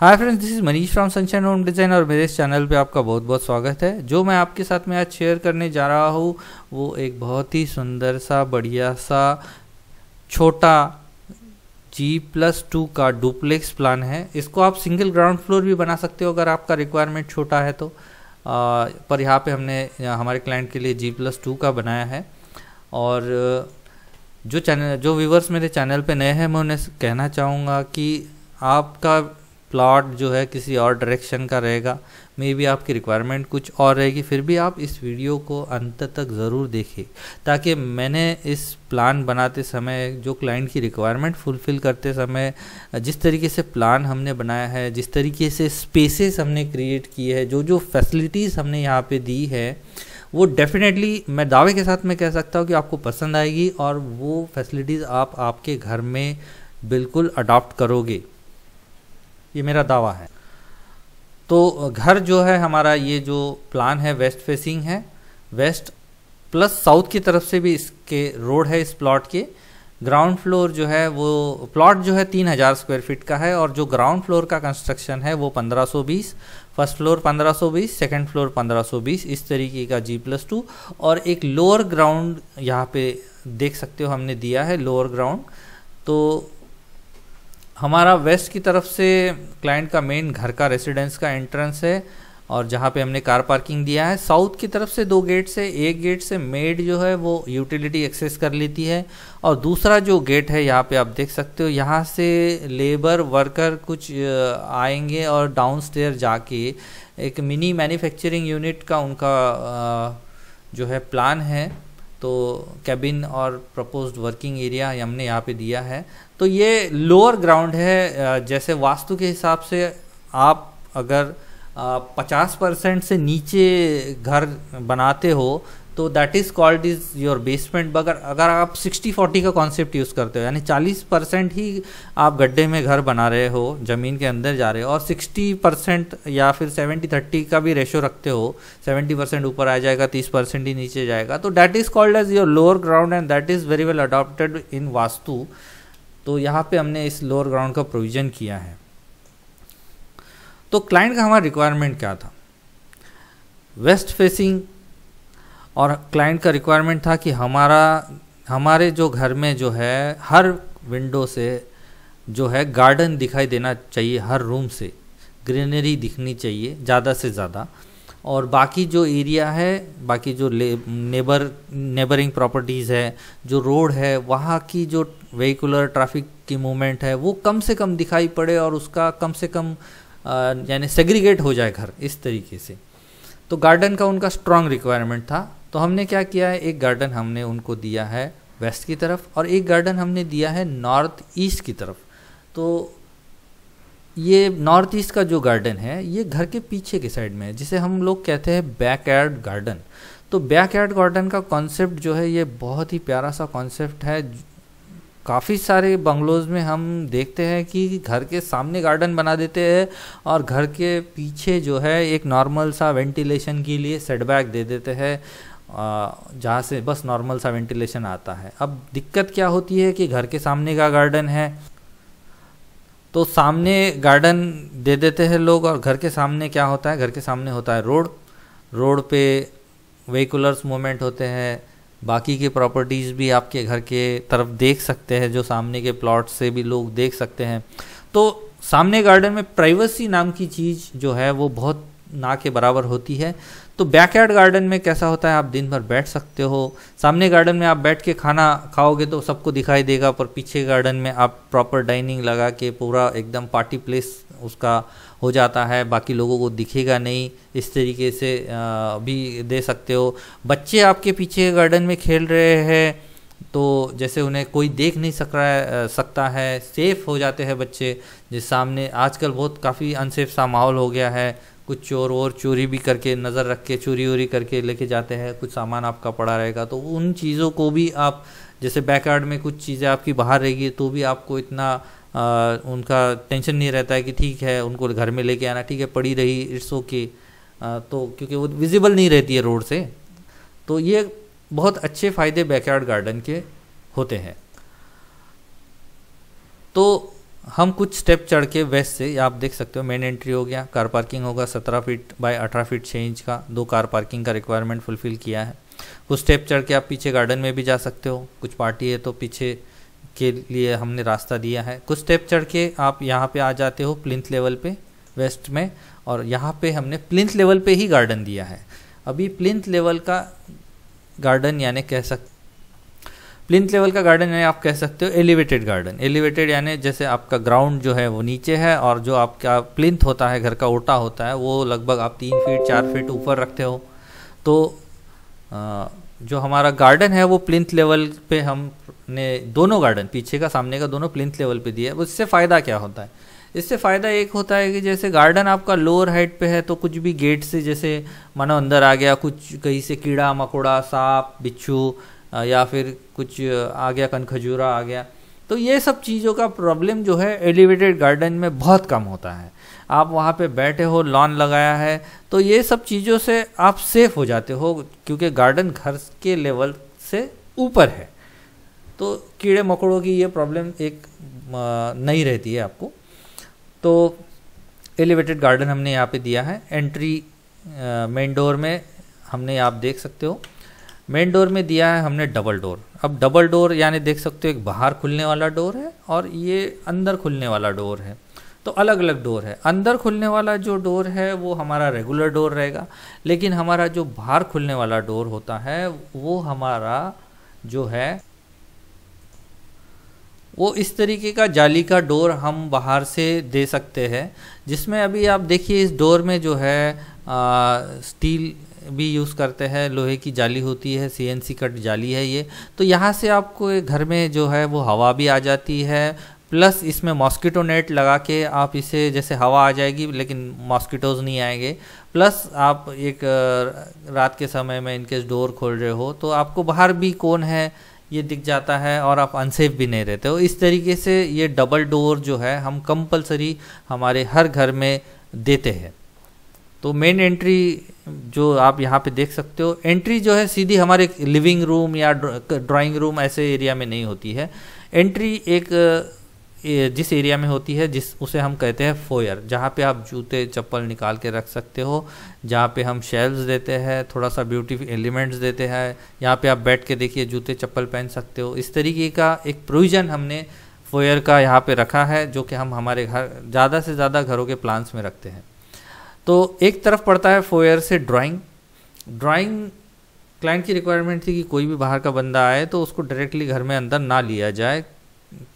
Hi friends this is Manish from Sunshine Home Design और मेरे इस चैनल पे आपका बहुत बहुत स्वागत है जो मैं आपके साथ में आज शेयर करने जा रहा हूँ वो एक बहुत ही सुंदर सा बढ़िया सा छोटा जी प्लस टू का डुप्लेक्स प्लान है इसको आप सिंगल ग्राउंड फ्लोर भी बना सकते हो अगर आपका रिक्वायरमेंट छोटा है तो आ, पर यहाँ पर हमने हमारे क्लाइंट के लिए जी प्लस टू का बनाया है और जो चैनल जो व्यूवर्स मेरे चैनल पर नए हैं मैं उन्हें कहना चाहूँगा कि आपका प्लॉट जो है किसी और डायरेक्शन का रहेगा मे बी आपकी रिक्वायरमेंट कुछ और रहेगी फिर भी आप इस वीडियो को अंत तक ज़रूर देखिए ताकि मैंने इस प्लान बनाते समय जो क्लाइंट की रिक्वायरमेंट फुलफ़िल करते समय जिस तरीके से प्लान हमने बनाया है जिस तरीके से स्पेसेस हमने क्रिएट किए हैं जो जो फैसिलिटीज़ हमने यहाँ पर दी है वो डेफिनेटली मैं दावे के साथ मैं कह सकता हूँ कि आपको पसंद आएगी और वो फैसिलिटीज़ आप आपके घर में बिल्कुल अडॉप्ट करोगे ये मेरा दावा है तो घर जो है हमारा ये जो प्लान है वेस्ट फेसिंग है वेस्ट प्लस साउथ की तरफ से भी इसके रोड है इस प्लॉट के ग्राउंड फ्लोर जो है वो प्लॉट जो है तीन हज़ार स्क्वायर फीट का है और जो ग्राउंड फ्लोर का कंस्ट्रक्शन है वो पंद्रह सौ बीस फर्स्ट फ्लोर पंद्रह सौ बीस सेकेंड फ्लोर पंद्रह सौ बीस इस तरीके का जी प्लस टू और एक लोअर ग्राउंड यहाँ पे देख सकते हो हमने दिया है लोअर ग्राउंड तो हमारा वेस्ट की तरफ से क्लाइंट का मेन घर का रेसिडेंस का एंट्रेंस है और जहाँ पे हमने कार पार्किंग दिया है साउथ की तरफ से दो गेट से एक गेट से मेड जो है वो यूटिलिटी एक्सेस कर लेती है और दूसरा जो गेट है यहाँ पे आप देख सकते हो यहाँ से लेबर वर्कर कुछ आएंगे और डाउन स्टेयर जाके एक मिनी मैन्युफैक्चरिंग यूनिट का उनका जो है प्लान है तो कैबिन और प्रपोज्ड वर्किंग एरिया हमने यहाँ पे दिया है तो ये लोअर ग्राउंड है जैसे वास्तु के हिसाब से आप अगर पचास परसेंट से नीचे घर बनाते हो तो that is called is your basement बगर अगर आप 60 40 का कॉन्सेप्ट यूज़ करते हो यानी 40 परसेंट ही आप गड्ढे में घर बना रहे हो ज़मीन के अंदर जा रहे हो और 60 परसेंट या फिर 70 30 का भी रेशो रखते हो 70 परसेंट ऊपर आ जाएगा 30 परसेंट ही नीचे जाएगा तो that is called as your lower ground and that is very well adopted in Vastu तो यहाँ पे हमने इस लोअर ग्राउंड का प्रोविज़न किया है तो क्लाइंट का हमारा रिक्वायरमेंट क्या था वेस्ट फेसिंग और क्लाइंट का रिक्वायरमेंट था कि हमारा हमारे जो घर में जो है हर विंडो से जो है गार्डन दिखाई देना चाहिए हर रूम से ग्रीनरी दिखनी चाहिए ज़्यादा से ज़्यादा और बाकी जो एरिया है बाकी जो नेबर नेबरिंग प्रॉपर्टीज़ है जो रोड है वहाँ की जो वहीकुलर ट्रैफिक की मूवमेंट है वो कम से कम दिखाई पड़े और उसका कम से कम यानी सेग्रीगेट हो जाए घर इस तरीके से तो गार्डन का उनका स्ट्रांग रिक्वायरमेंट था तो हमने क्या किया है एक गार्डन हमने उनको दिया है वेस्ट की तरफ और एक गार्डन हमने दिया है नॉर्थ ईस्ट की तरफ तो ये नॉर्थ ईस्ट का जो गार्डन है ये घर के पीछे के साइड में है जिसे हम लोग कहते हैं बैक यार्ड गार्डन तो बैक यार्ड गार्डन का कॉन्सेप्ट जो है ये बहुत ही प्यारा सा कॉन्सेप्ट है काफ़ी सारे बंगलोज़ में हम देखते हैं कि घर के सामने गार्डन बना देते हैं और घर के पीछे जो है एक नॉर्मल सा वेंटिलेशन के लिए सेटबैक दे देते हैं जहाँ से बस नॉर्मल सा वेंटिलेशन आता है अब दिक्कत क्या होती है कि घर के सामने का गार्डन है तो सामने गार्डन दे देते हैं लोग और घर के सामने क्या होता है घर के सामने होता है रोड रोड पे वेहिकुलर्स मूवमेंट होते हैं बाकी के प्रॉपर्टीज़ भी आपके घर के तरफ देख सकते हैं जो सामने के प्लॉट से भी लोग देख सकते हैं तो सामने गार्डन में प्राइवेसी नाम की चीज़ जो है वो बहुत ना के बराबर होती है तो बैकयार्ड गार्डन में कैसा होता है आप दिन भर बैठ सकते हो सामने गार्डन में आप बैठ के खाना खाओगे तो सबको दिखाई देगा पर पीछे गार्डन में आप प्रॉपर डाइनिंग लगा के पूरा एकदम पार्टी प्लेस उसका हो जाता है बाकी लोगों को दिखेगा नहीं इस तरीके से भी दे सकते हो बच्चे आपके पीछे गार्डन में खेल रहे हैं तो जैसे उन्हें कोई देख नहीं सक रहा है सकता है सेफ़ हो जाते हैं बच्चे जिस सामने आजकल बहुत काफ़ी अनसेफ सा माहौल हो गया है कुछ चोर और चोरी भी करके नज़र रख के चोरी वोरी करके लेके जाते हैं कुछ सामान आपका पड़ा रहेगा तो उन चीज़ों को भी आप जैसे बैकयार्ड में कुछ चीज़ें आपकी बाहर रहेगी तो भी आपको इतना आ, उनका टेंशन नहीं रहता है कि ठीक है उनको घर में लेके आना ठीक है पड़ी रही इट्स ओके तो क्योंकि वो विजिबल नहीं रहती है रोड से तो ये बहुत अच्छे फ़ायदे बैकयार्ड गार्डन के होते हैं तो हम कुछ स्टेप चढ़ के वेस्ट से आप देख सकते हो मेन एंट्री हो गया कार पार्किंग होगा सत्रह फीट बाय अठारह फीट छः इंच का दो कार पार्किंग का रिक्वायरमेंट फुलफिल किया है कुछ स्टेप चढ़ के आप पीछे गार्डन में भी जा सकते हो कुछ पार्टी है तो पीछे के लिए हमने रास्ता दिया है कुछ स्टेप चढ़ के आप यहाँ पे आ जाते हो प्लिंथ लेवल पे वेस्ट में और यहाँ पे हमने प्लिंथ लेवल पे ही गार्डन दिया है अभी प्लिंथ लेवल का गार्डन यानी कह सकते प्लिंथ लेवल का गार्डन यानी आप कह सकते हो एलिवेटेड गार्डन एलिवेटेड यानी जैसे आपका ग्राउंड जो है वो नीचे है और जो आपका प्लिंथ होता है घर का ओटा होता है वो लगभग आप तीन फीट चार फीट ऊपर रखते हो तो आ, जो हमारा गार्डन है वो प्लिंथ लेवल पे हमने दोनों गार्डन पीछे का सामने का दोनों प्लिंथ लेवल पे दिया है उससे फ़ायदा क्या होता है इससे फ़ायदा एक होता है कि जैसे गार्डन आपका लोअर हाइट पे है तो कुछ भी गेट से जैसे मानो अंदर आ गया कुछ कहीं से कीड़ा मकोड़ा सांप बिच्छू या फिर कुछ आ गया कनखजूरा आ गया तो ये सब चीज़ों का प्रॉब्लम जो है एलिवेटेड गार्डन में बहुत कम होता है आप वहाँ पे बैठे हो लॉन लगाया है तो ये सब चीज़ों से आप सेफ हो जाते हो क्योंकि गार्डन घर के लेवल से ऊपर है तो कीड़े मकोड़ों की ये प्रॉब्लम एक नहीं रहती है आपको तो एलिवेटेड गार्डन हमने यहाँ पे दिया है एंट्री मेन डोर में हमने आप देख सकते हो मेन डोर में दिया है हमने डबल डोर अब डबल डोर यानी देख सकते हो एक बाहर खुलने वाला डोर है और ये अंदर खुलने वाला डोर है तो अलग अलग डोर है अंदर खुलने वाला जो डोर है वो हमारा रेगुलर डोर रहेगा लेकिन हमारा जो बाहर खुलने वाला डोर होता है वो हमारा जो है वो इस तरीके का जाली का डोर हम बाहर से दे सकते हैं जिसमें अभी आप देखिए इस डोर में जो है आ, स्टील भी यूज़ करते हैं लोहे की जाली होती है सी कट जाली है ये तो यहाँ से आपको घर में जो है वो हवा भी आ जाती है प्लस इसमें मॉस्किटो नेट लगा के आप इसे जैसे हवा आ जाएगी लेकिन मॉस्किटोज नहीं आएंगे प्लस आप एक रात के समय में इनके डोर खोल रहे हो तो आपको बाहर भी कौन है ये दिख जाता है और आप अनसेफ भी नहीं रहते हो इस तरीके से ये डबल डोर जो है हम कंपलसरी हमारे हर घर में देते हैं तो मेन एंट्री जो आप यहाँ पे देख सकते हो एंट्री जो है सीधी हमारे लिविंग रूम या ड्राइंग रूम ऐसे एरिया में नहीं होती है एंट्री एक जिस एरिया में होती है जिस उसे हम कहते हैं फोयर जहाँ पे आप जूते चप्पल निकाल के रख सकते हो जहाँ पे हम शेल्व्स देते हैं थोड़ा सा ब्यूटी एलिमेंट्स देते हैं यहाँ पे आप बैठ के देखिए जूते चप्पल पहन सकते हो इस तरीके का एक प्रोविज़न हमने फोयर का यहाँ पे रखा है जो कि हम हमारे घर ज़्यादा से ज़्यादा घरों के प्लान्स में रखते हैं तो एक तरफ पड़ता है फोयर से ड्राइंग ड्राइंग क्लाइंट की रिक्वायरमेंट थी कि कोई भी बाहर का बंदा आए तो उसको डायरेक्टली घर में अंदर ना लिया जाए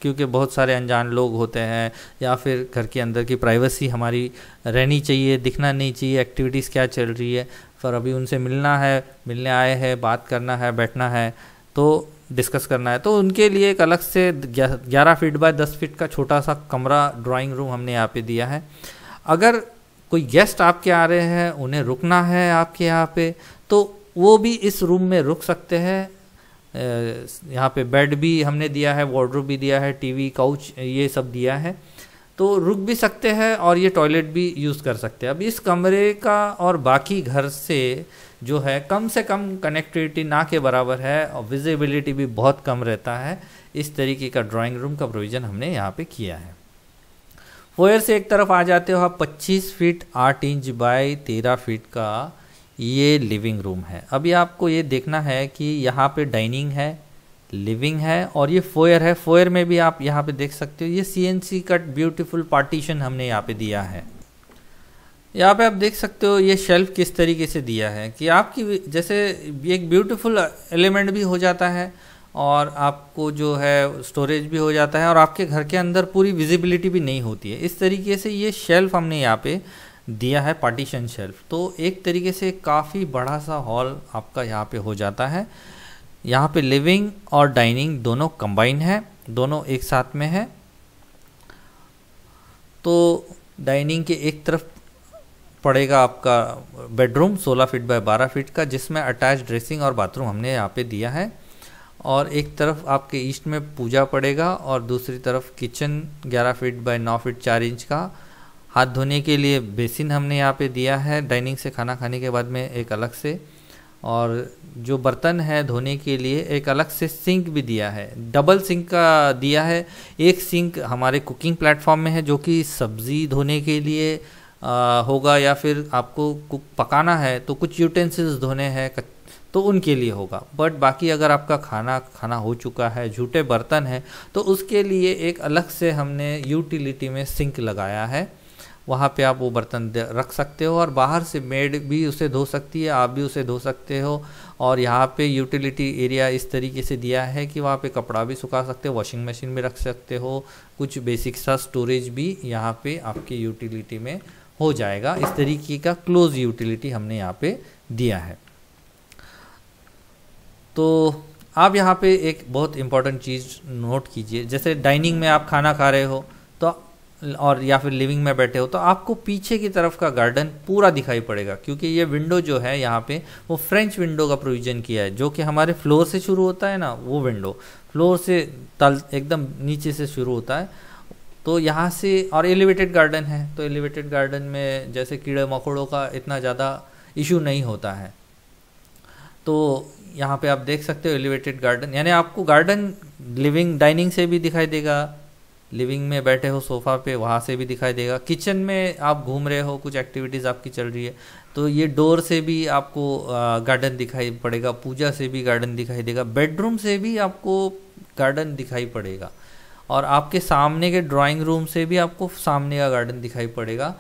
क्योंकि बहुत सारे अनजान लोग होते हैं या फिर घर के अंदर की प्राइवेसी हमारी रहनी चाहिए दिखना नहीं चाहिए एक्टिविटीज़ क्या चल रही है पर अभी उनसे मिलना है मिलने आए हैं बात करना है बैठना है तो डिस्कस करना है तो उनके लिए एक अलग से ग्यारह फीट बाय दस फीट का छोटा सा कमरा ड्राइंग रूम हमने यहाँ पे दिया है अगर कोई गेस्ट आपके आ रहे हैं उन्हें रुकना है आपके यहाँ पे तो वो भी इस रूम में रुक सकते हैं यहाँ पे बेड भी हमने दिया है वार्ड्रोब भी दिया है टीवी काउच ये सब दिया है तो रुक भी सकते हैं और ये टॉयलेट भी यूज़ कर सकते हैं अब इस कमरे का और बाकी घर से जो है कम से कम कनेक्टिविटी ना के बराबर है और विजिबिलिटी भी बहुत कम रहता है इस तरीके का ड्राइंग रूम का प्रोविज़न हमने यहाँ पे किया है फोयर से एक तरफ आ जाते हो आप 25 फीट 8 इंच बाय 13 फीट का ये लिविंग रूम है अभी आपको ये देखना है कि यहाँ पे डाइनिंग है लिविंग है और ये फोयर है फोयर में भी आप यहाँ पे देख सकते हो ये C N C cut beautiful partition हमने यहाँ पे दिया है यहाँ पे आप देख सकते हो ये शेल्फ किस तरीके से दिया है कि आपकी जैसे एक ब्यूटीफुल एलिमेंट भी हो जाता है और आपको जो है स्टोरेज भी हो जाता है और आपके घर के अंदर पूरी विजिबिलिटी भी नहीं होती है इस तरीके से ये शेल्फ़ हमने यहाँ पे दिया है पार्टीशन शेल्फ तो एक तरीके से काफ़ी बड़ा सा हॉल आपका यहाँ पे हो जाता है यहाँ पे लिविंग और डाइनिंग दोनों कंबाइन है दोनों एक साथ में है तो डाइनिंग के एक तरफ पड़ेगा आपका बेडरूम 16 फीट बाय 12 फीट का जिसमें अटैच ड्रेसिंग और बाथरूम हमने यहाँ पे दिया है और एक तरफ आपके ईस्ट में पूजा पड़ेगा और दूसरी तरफ kitchen 11 feet by 9 feet 4 inch का हाथ धोने के लिए बेसिन हमने यहाँ पे दिया है डाइनिंग से खाना खाने के बाद में एक अलग से और जो बर्तन है धोने के लिए एक अलग से सिंक भी दिया है डबल सिंक का दिया है एक सिंक हमारे कुकिंग प्लेटफॉर्म में है जो कि सब्ज़ी धोने के लिए आ, होगा या फिर आपको कुक पकाना है तो कुछ यूटेंसिल्स धोने हैं तो उनके लिए होगा बट बाकी अगर आपका खाना खाना हो चुका है झूठे बर्तन है तो उसके लिए एक अलग से हमने यूटिलिटी में सिंक लगाया है वहाँ पे आप वो बर्तन रख सकते हो और बाहर से मेड भी उसे धो सकती है आप भी उसे धो सकते हो और यहाँ पे यूटिलिटी एरिया इस तरीके से दिया है कि वहाँ पे कपड़ा भी सुखा सकते हो वॉशिंग मशीन भी रख सकते हो कुछ बेसिक सा स्टोरेज भी यहाँ पे आपके यूटिलिटी में हो जाएगा इस तरीके का क्लोज यूटिलिटी हमने यहाँ पे दिया है तो आप यहाँ पे एक बहुत इम्पॉर्टेंट चीज़ नोट कीजिए जैसे डाइनिंग में आप खाना खा रहे हो तो और या फिर लिविंग में बैठे हो तो आपको पीछे की तरफ का गार्डन पूरा दिखाई पड़ेगा क्योंकि ये विंडो जो है यहाँ पे वो फ्रेंच विंडो का प्रोविज़न किया है जो कि हमारे फ्लोर से शुरू होता है ना वो विंडो फ्लोर से तल एकदम नीचे से शुरू होता है तो यहाँ से और एलिवेटेड गार्डन है तो एलिवेटेड गार्डन में जैसे कीड़े मकोड़ों का इतना ज़्यादा इशू नहीं होता है तो यहाँ पे आप देख सकते हो एलिवेटेड गार्डन यानी आपको गार्डन लिविंग डाइनिंग से भी दिखाई देगा लिविंग में बैठे हो सोफ़ा पे वहाँ से भी दिखाई देगा किचन में आप घूम रहे हो कुछ एक्टिविटीज़ आपकी चल रही है तो ये डोर से भी आपको गार्डन दिखाई पड़ेगा पूजा से भी गार्डन दिखाई देगा बेडरूम से भी आपको गार्डन दिखाई पड़ेगा और आपके सामने के ड्राइंग रूम से भी आपको सामने का गार्डन दिखाई पड़ेगा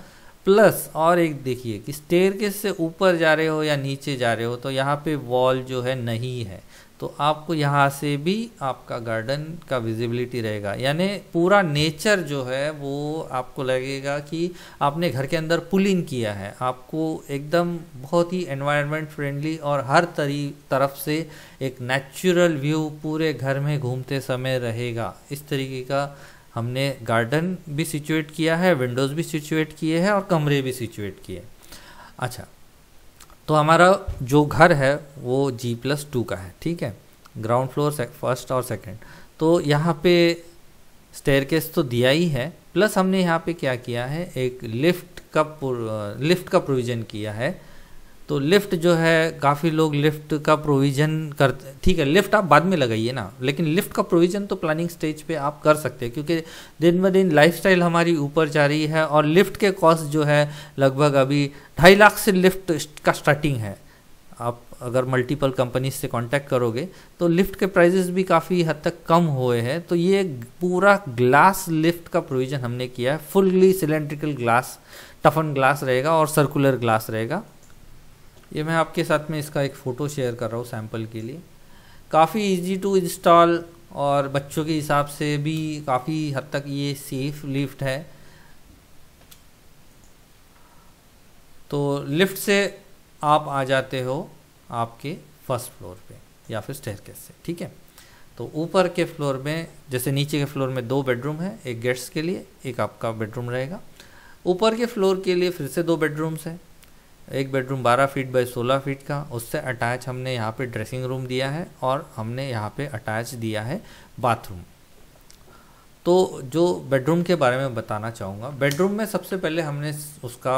प्लस और एक देखिए कि स्टेयर के से ऊपर जा रहे हो या नीचे जा रहे हो तो यहाँ पे वॉल जो है नहीं है तो आपको यहाँ से भी आपका गार्डन का विजिबिलिटी रहेगा यानी पूरा नेचर जो है वो आपको लगेगा कि आपने घर के अंदर पुलिंग किया है आपको एकदम बहुत ही एनवायरनमेंट फ्रेंडली और हर तरी तरफ से एक नेचुरल व्यू पूरे घर में घूमते समय रहेगा इस तरीके का हमने गार्डन भी सिचुएट किया है विंडोज़ भी सिचुएट किए हैं और कमरे भी सिचुएट किए अच्छा तो हमारा जो घर है वो जी प्लस टू का है ठीक है ग्राउंड फ्लोर फर्स्ट और सेकंड तो यहाँ पे स्टेयर तो दिया ही है प्लस हमने यहाँ पे क्या किया है एक लिफ्ट का लिफ्ट का प्रोविज़न किया है तो लिफ्ट जो है काफ़ी लोग लिफ्ट का प्रोविज़न कर ठीक है लिफ्ट आप बाद में लगाइए ना लेकिन लिफ्ट का प्रोविज़न तो प्लानिंग स्टेज पे आप कर सकते हैं क्योंकि दिन ब दिन लाइफस्टाइल हमारी ऊपर जा रही है और लिफ्ट के कॉस्ट जो है लगभग अभी ढाई लाख से लिफ्ट का स्टार्टिंग है आप अगर मल्टीपल कंपनीज से कांटेक्ट करोगे तो लिफ्ट के प्राइजेस भी काफ़ी हद तक कम हुए हैं तो ये पूरा ग्लास लिफ्ट का प्रोविज़न हमने किया है fully cylindrical glass toughen glass रहेगा और सर्कुलर ग्लास रहेगा ये मैं आपके साथ में इसका एक फ़ोटो शेयर कर रहा हूँ सैम्पल के लिए काफ़ी इजी टू इंस्टॉल और बच्चों के हिसाब से भी काफ़ी हद तक ये सेफ लिफ्ट है तो लिफ्ट से आप आ जाते हो आपके फर्स्ट फ्लोर पे या फिर स्टेयर से ठीक है तो ऊपर के फ्लोर में जैसे नीचे के फ्लोर में दो बेडरूम है एक गेट्स के लिए एक आपका बेडरूम रहेगा ऊपर के फ्लोर के लिए फिर से दो बेडरूम्स हैं एक बेडरूम 12 फीट बाई 16 फीट का उससे अटैच हमने यहाँ पे ड्रेसिंग रूम दिया है और हमने यहाँ पे अटैच दिया है बाथरूम तो जो बेडरूम के बारे में बताना चाहूँगा बेडरूम में सबसे पहले हमने उसका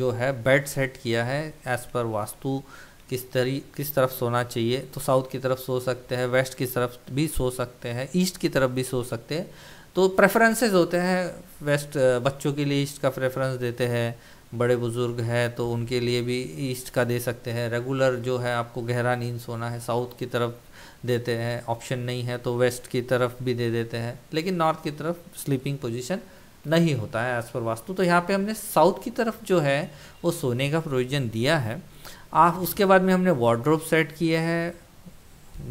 जो है बेड सेट किया है एज़ पर वास्तु किस तरी किस तरफ सोना चाहिए तो साउथ की तरफ सो सकते हैं वेस्ट की तरफ भी सो सकते हैं ईस्ट की तरफ भी सो सकते हैं तो प्रेफरेंसेस होते हैं वेस्ट बच्चों के लिए ईस्ट का प्रेफरेंस देते हैं बड़े बुज़ुर्ग हैं तो उनके लिए भी ईस्ट का दे सकते हैं रेगुलर जो है आपको गहरा नींद सोना है साउथ की तरफ देते हैं ऑप्शन नहीं है तो वेस्ट की तरफ भी दे देते हैं लेकिन नॉर्थ की तरफ स्लीपिंग पोजीशन नहीं होता है एज़ पर वास्तु तो यहाँ पे हमने साउथ की तरफ जो है वो सोने का प्रोविजन दिया है आप उसके बाद में हमने वार्ड्रोब सेट किए हैं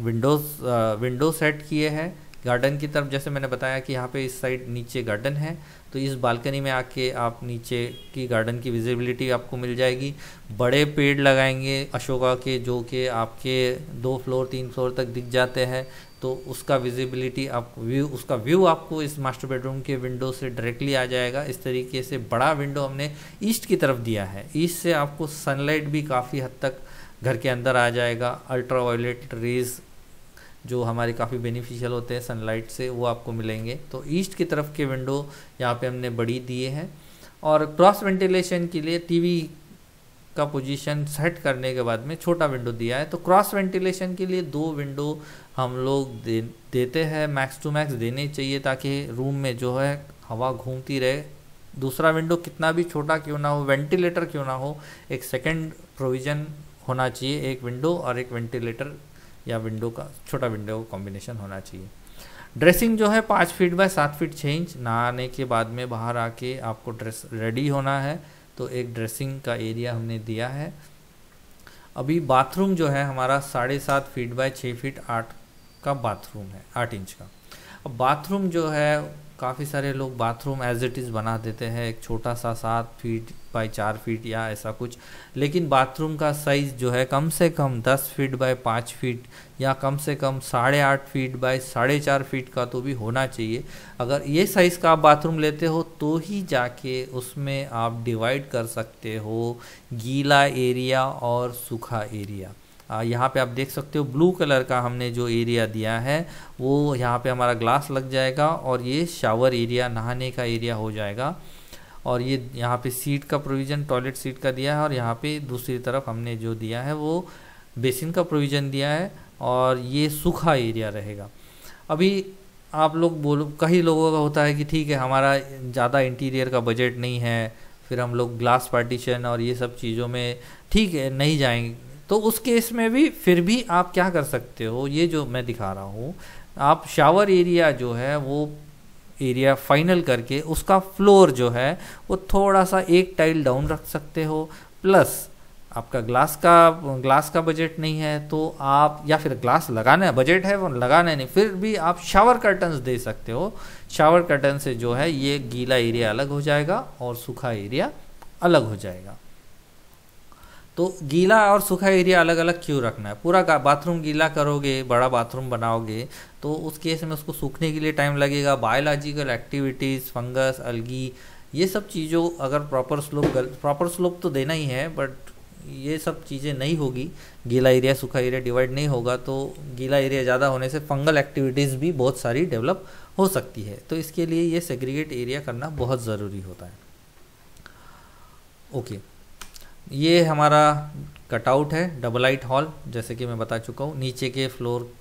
विंडोज विंडो सेट किए हैं गार्डन की तरफ जैसे मैंने बताया कि यहाँ पे इस साइड नीचे गार्डन है तो इस बालकनी में आके आप नीचे की गार्डन की विजिबिलिटी आपको मिल जाएगी बड़े पेड़ लगाएंगे अशोका के जो कि आपके दो फ्लोर तीन फ्लोर तक दिख जाते हैं तो उसका विजिबिलिटी आप व्यू उसका व्यू आपको इस मास्टर बेडरूम के विंडो से डायरेक्टली आ जाएगा इस तरीके से बड़ा विंडो हमने ईस्ट की तरफ दिया है ईस्ट से आपको सनलाइट भी काफ़ी हद तक घर के अंदर आ जाएगा अल्ट्रा वायलेट रेज जो हमारे काफ़ी बेनिफिशियल होते हैं सनलाइट से वो आपको मिलेंगे तो ईस्ट की तरफ के विंडो यहाँ पे हमने बड़ी दिए हैं और क्रॉस वेंटिलेशन के लिए टीवी का पोजीशन सेट करने के बाद में छोटा विंडो दिया है तो क्रॉस वेंटिलेशन के लिए दो विंडो हम लोग दे देते हैं मैक्स टू मैक्स देने चाहिए ताकि रूम में जो है हवा घूमती रहे दूसरा विंडो कितना भी छोटा क्यों ना हो वेंटिलेटर क्यों ना हो एक सेकेंड प्रोविज़न होना चाहिए एक विंडो और एक वेंटिलेटर या विंडो का छोटा विंडो कॉम्बिनेशन होना चाहिए ड्रेसिंग जो है पाँच फीट बाय सात फीट छः इंच नहाने के बाद में बाहर आके आपको ड्रेस रेडी होना है तो एक ड्रेसिंग का एरिया हमने दिया है अभी बाथरूम जो है हमारा साढ़े सात फीट बाय छः फीट आठ का बाथरूम है आठ इंच का अब बाथरूम जो है काफ़ी सारे लोग बाथरूम एज इट इज़ बना देते हैं एक छोटा सा सात फीट बाय चार फीट या ऐसा कुछ लेकिन बाथरूम का साइज़ जो है कम से कम दस फीट बाय पाँच फीट या कम से कम साढ़े आठ फीट बाय साढ़े चार फीट का तो भी होना चाहिए अगर ये साइज़ का आप बाथरूम लेते हो तो ही जाके उसमें आप डिवाइड कर सकते हो गीला एरिया और सूखा एरिया यहाँ पे आप देख सकते हो ब्लू कलर का हमने जो एरिया दिया है वो यहाँ पे हमारा ग्लास लग जाएगा और ये शावर एरिया नहाने का एरिया हो जाएगा और ये यहाँ पे सीट का प्रोविज़न टॉयलेट सीट का दिया है और यहाँ पे दूसरी तरफ हमने जो दिया है वो बेसिन का प्रोविज़न दिया है और ये सूखा एरिया रहेगा अभी आप लोग बोलो कई लोगों का होता है कि ठीक है हमारा ज़्यादा इंटीरियर का बजट नहीं है फिर हम लोग ग्लास पार्टीशन और ये सब चीज़ों में ठीक है नहीं जाएंगे तो उस केस में भी फिर भी आप क्या कर सकते हो ये जो मैं दिखा रहा हूँ आप शावर एरिया जो है वो एरिया फाइनल करके उसका फ्लोर जो है वो थोड़ा सा एक टाइल डाउन रख सकते हो प्लस आपका ग्लास का ग्लास का बजट नहीं है तो आप या फिर ग्लास लगाना है बजट है वो लगाना है नहीं फिर भी आप शावर कर्टन्स दे सकते हो शावर कर्टन से जो है ये गीला एरिया अलग हो जाएगा और सूखा एरिया अलग हो जाएगा तो गीला और सूखा एरिया अलग अलग क्यों रखना है पूरा बाथरूम गीला करोगे बड़ा बाथरूम बनाओगे तो उस केस में उसको सूखने के लिए टाइम लगेगा बायोलॉजिकल एक्टिविटीज़ फंगस अलगी ये सब चीज़ों अगर प्रॉपर स्लोप प्रॉपर स्लोप तो देना ही है बट ये सब चीज़ें नहीं होगी गीला एरिया सूखा एरिया डिवाइड नहीं होगा तो गीला एरिया ज़्यादा होने से फंगल एक्टिविटीज़ भी बहुत सारी डेवलप हो सकती है तो इसके लिए ये सेग्रीगेट एरिया करना बहुत ज़रूरी होता है ओके okay. ये हमारा कटआउट है डबल आइट हॉल जैसे कि मैं बता चुका हूँ नीचे के फ्लोर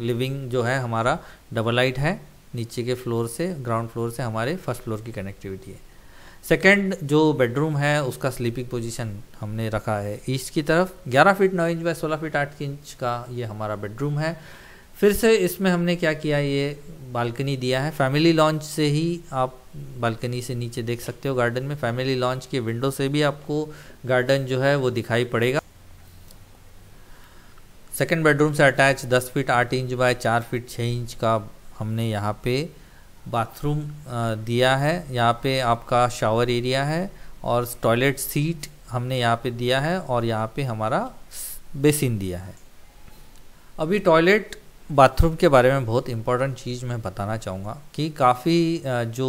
लिविंग जो है हमारा डबल आइट है नीचे के फ्लोर से ग्राउंड फ्लोर से हमारे फर्स्ट फ्लोर की कनेक्टिविटी है सेकेंड जो बेडरूम है उसका स्लीपिंग पोजीशन हमने रखा है ईस्ट की तरफ 11 feet 9 inch by 16 feet 8 inch का ये हमारा बेडरूम है फिर से इसमें हमने क्या किया ये बालकनी दिया है फैमिली लॉन्च से ही आप बालकनी से नीचे देख सकते हो गार्डन में फैमिली लॉन्च के विंडो से भी आपको गार्डन जो है वो दिखाई पड़ेगा सेकेंड बेडरूम से attach 10 feet 8 inch by 4 feet 6 inch का हमने यहाँ पे बाथरूम दिया है यहाँ पे आपका शावर एरिया है और टॉयलेट सीट हमने यहाँ पे दिया है और यहाँ पे हमारा बेसिन दिया है अभी टॉयलेट बाथरूम के बारे में बहुत इम्पोर्टेंट चीज़ मैं बताना चाहूँगा कि काफ़ी जो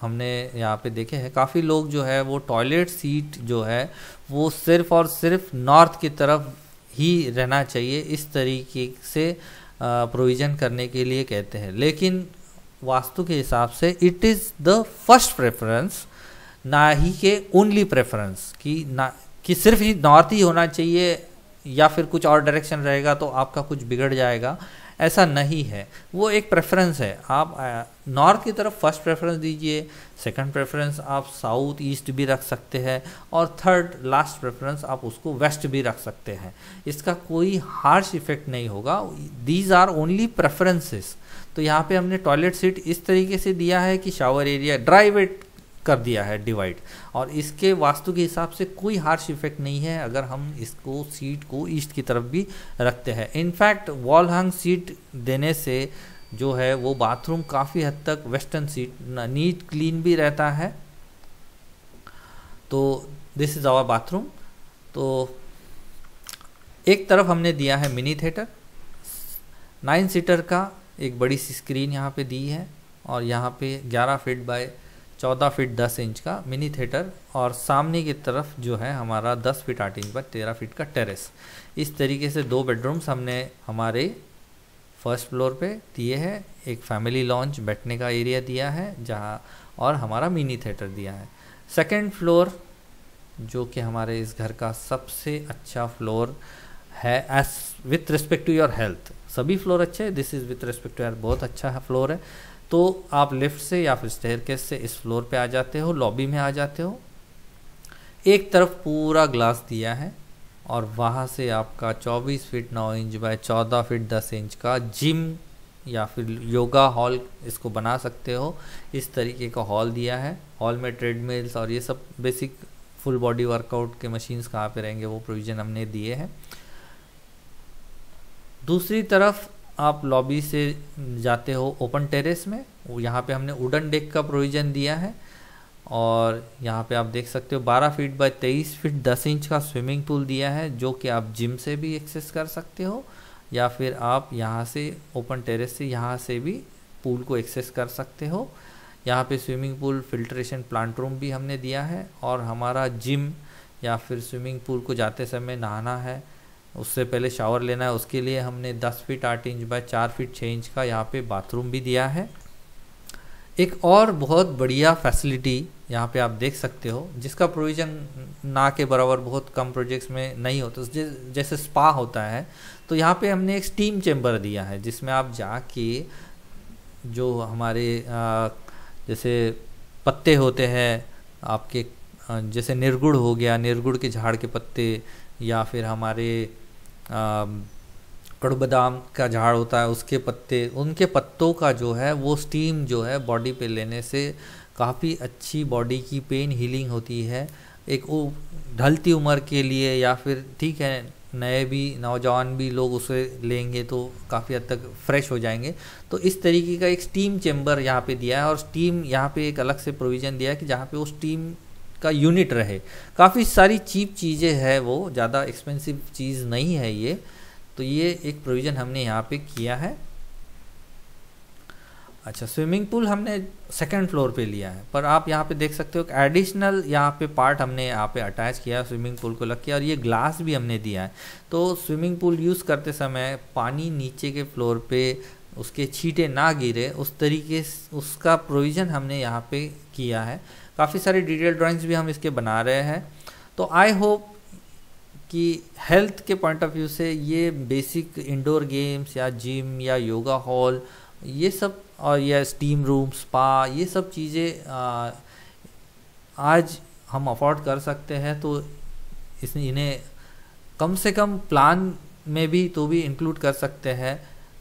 हमने यहाँ पे देखे हैं काफ़ी लोग जो है वो टॉयलेट सीट जो है वो सिर्फ और सिर्फ नॉर्थ की तरफ ही रहना चाहिए इस तरीके से प्रोविज़न करने के लिए कहते हैं लेकिन वास्तु के हिसाब से it is the first preference ना ही के ओनली प्रेफरेंस कि ना कि सिर्फ ही नॉर्थ ही होना चाहिए या फिर कुछ और डायरेक्शन रहेगा तो आपका कुछ बिगड़ जाएगा ऐसा नहीं है वो एक प्रेफरेंस है आप नॉर्थ की तरफ फर्स्ट प्रेफरेंस दीजिए सेकंड प्रेफरेंस आप साउथ ईस्ट भी रख सकते हैं और थर्ड लास्ट प्रेफरेंस आप उसको वेस्ट भी रख सकते हैं इसका कोई हार्श इफेक्ट नहीं होगा दीज आर ओनली प्रेफरेंसेस तो यहाँ पे हमने टॉयलेट सीट इस तरीके से दिया है कि शावर एरिया ड्राइवेट कर दिया है डिवाइड और इसके वास्तु के हिसाब से कोई हार्श इफेक्ट नहीं है अगर हम इसको सीट को ईस्ट की तरफ भी रखते हैं इनफैक्ट वॉल हंग सीट देने से जो है वो बाथरूम काफ़ी हद तक वेस्टर्न सीट नीट क्लीन भी रहता है तो दिस इज़ आवर बाथरूम तो एक तरफ हमने दिया है मिनी थिएटर नाइन सीटर का एक बड़ी सी स्क्रीन यहाँ पे दी है और यहाँ पे 11 फीट बाय चौदह फीट दस इंच का मिनी थिएटर और सामने की तरफ जो है हमारा दस फीट आठ इंच पर तेरह फीट का टेरेस इस तरीके से दो बेडरूम्स हमने हमारे फर्स्ट फ्लोर पे दिए हैं एक फैमिली लॉन्च बैठने का एरिया दिया है जहाँ और हमारा मिनी थिएटर दिया है सेकेंड फ्लोर जो कि हमारे इस घर का सबसे अच्छा फ्लोर है as with respect to your health सभी फ्लोर अच्छे हैं this is with respect to your बहुत अच्छा फ्लोर है तो आप लिफ्ट से या फिर स्टेयर से इस फ्लोर पे आ जाते हो लॉबी में आ जाते हो एक तरफ पूरा ग्लास दिया है और वहाँ से आपका 24 feet 9 inch by 14 feet 10 inch का जिम या फिर योगा हॉल इसको बना सकते हो इस तरीके का हॉल दिया है हॉल में ट्रेडमिल्स और ये सब बेसिक फुल बॉडी वर्कआउट के मशीन्स कहाँ पे रहेंगे वो प्रोविज़न हमने दिए हैं दूसरी तरफ आप लॉबी से जाते हो ओपन टेरेस में यहाँ पे हमने वुडन डेक का प्रोविज़न दिया है और यहाँ पे आप देख सकते हो 12 फीट बाय 23 फीट 10 इंच का स्विमिंग पूल दिया है जो कि आप जिम से भी एक्सेस कर सकते हो या फिर आप यहाँ से ओपन टेरेस से यहाँ से भी पूल को एक्सेस कर सकते हो यहाँ पे swimming pool filtration plant room भी हमने दिया है और हमारा जिम या फिर स्विमिंग पूल को जाते समय नहाना है उससे पहले शावर लेना है उसके लिए हमने 10 feet 8 inch by 4 feet 6 inch का यहाँ पे बाथरूम भी दिया है एक और बहुत बढ़िया फैसिलिटी यहाँ पे आप देख सकते हो जिसका प्रोविज़न ना के बराबर बहुत कम प्रोजेक्ट्स में नहीं होता जैसे स्पा होता है तो यहाँ पे हमने एक स्टीम चैम्बर दिया है जिसमें आप जाके जो हमारे जैसे पत्ते होते हैं आपके जैसे निर्गुड़ हो गया निर्गुड़ के झाड़ के पत्ते या फिर हमारे कड़बदाम का झाड़ होता है उसके पत्ते उनके पत्तों का जो है वो स्टीम जो है बॉडी पे लेने से काफ़ी अच्छी बॉडी की पेन हीलिंग होती है एक वो ढलती उम्र के लिए या फिर ठीक है नए भी नौजवान भी लोग उसे लेंगे तो काफ़ी हद तक फ्रेश हो जाएंगे तो इस तरीके का एक स्टीम चेम्बर यहाँ पे दिया है और स्टीम यहाँ पे एक अलग से प्रोविज़न दिया है कि जहाँ पे वो स्टीम का यूनिट रहे काफ़ी सारी चीप चीज़ें है वो ज़्यादा एक्सपेंसिव चीज़ नहीं है ये तो ये एक प्रोविज़न हमने यहाँ पे किया है अच्छा स्विमिंग पूल हमने सेकंड फ्लोर पे लिया है पर आप यहाँ पे देख सकते हो कि एडिशनल यहाँ पे पार्ट हमने यहाँ पे अटैच किया है स्विमिंग पूल को लग के और ये ग्लास भी हमने दिया है तो स्विमिंग पूल यूज़ करते समय पानी नीचे के फ्लोर पे उसके छींटे ना गिरे उस तरीके उसका प्रोविज़न हमने यहाँ पे किया है काफ़ी सारी डिटेल ड्राइंग्स भी हम इसके बना रहे हैं तो आई होप कि हेल्थ के पॉइंट ऑफ व्यू से ये बेसिक इंडोर गेम्स या जिम या योगा हॉल ये सब और या स्टीम रूम स्पा ये सब चीज़ें आज हम अफोर्ड कर सकते हैं तो इसने इन्हें कम से कम प्लान में भी तो भी इंक्लूड कर सकते हैं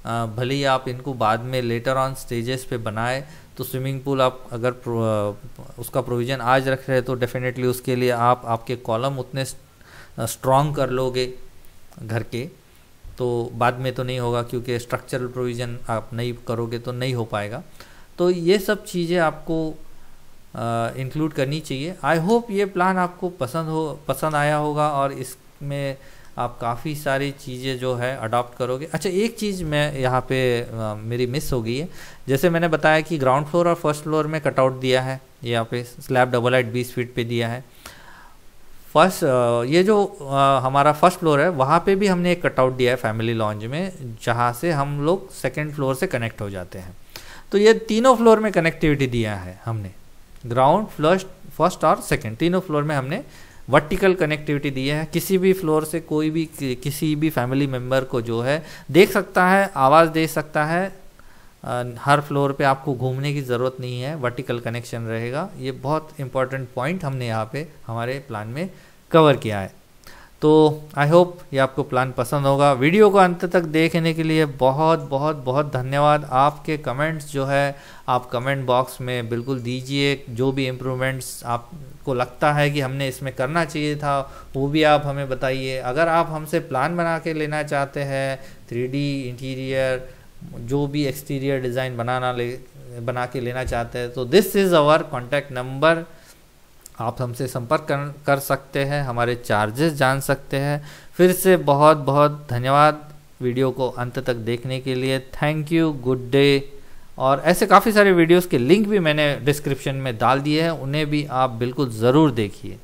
भले ही आप इनको बाद में लेटर ऑन स्टेजेस पे बनाए तो स्विमिंग पूल आप अगर प्रो, उसका प्रोविज़न आज रख रहे तो डेफिनेटली उसके लिए आप आपके कॉलम उतने स्ट्रॉन्ग कर लोगे घर के तो बाद में तो नहीं होगा क्योंकि स्ट्रक्चरल प्रोविज़न आप नहीं करोगे तो नहीं हो पाएगा तो ये सब चीज़ें आपको इंक्लूड करनी चाहिए आई होप ये प्लान आपको पसंद हो पसंद आया होगा और इसमें आप काफ़ी सारी चीज़ें जो है अडॉप्ट करोगे अच्छा एक चीज़ मैं यहाँ पे आ, मेरी मिस हो गई है जैसे मैंने बताया कि ग्राउंड फ्लोर और फर्स्ट फ्लोर में कटआउट दिया है यहाँ पे स्लैब डबल एट बीस फीट पे दिया है फर्स्ट ये जो आ, हमारा फर्स्ट फ्लोर है वहाँ पे भी हमने एक कटआउट दिया है फैमिली लॉन्ज में जहाँ से हम लोग सेकेंड फ्लोर से कनेक्ट हो जाते हैं तो ये तीनों फ्लोर में कनेक्टिविटी दिया है हमने ग्राउंड फ्लस्ट फर्स्ट और सेकेंड तीनों फ्लोर में हमने वर्टिकल कनेक्टिविटी दी है किसी भी फ्लोर से कोई भी किसी भी फैमिली मेम्बर को जो है देख सकता है आवाज़ दे सकता है हर फ्लोर पे आपको घूमने की ज़रूरत नहीं है वर्टिकल कनेक्शन रहेगा ये बहुत इंपॉर्टेंट पॉइंट हमने यहाँ पे हमारे प्लान में कवर किया है तो आई होप ये आपको प्लान पसंद होगा वीडियो को अंत तक देखने के लिए बहुत बहुत बहुत धन्यवाद आपके कमेंट्स जो है आप कमेंट बॉक्स में बिल्कुल दीजिए जो भी इम्प्रूवमेंट्स आपको लगता है कि हमने इसमें करना चाहिए था वो भी आप हमें बताइए अगर आप हमसे प्लान बना के लेना चाहते हैं थ्री इंटीरियर जो भी एक्सटीरियर डिज़ाइन बनाना ले बना के लेना चाहते हैं तो this is our contact number आप हमसे संपर्क कर, कर सकते हैं हमारे चार्जेस जान सकते हैं फिर से बहुत बहुत धन्यवाद वीडियो को अंत तक देखने के लिए थैंक यू गुड डे और ऐसे काफ़ी सारे वीडियोस के लिंक भी मैंने डिस्क्रिप्शन में डाल दिए हैं उन्हें भी आप बिल्कुल ज़रूर देखिए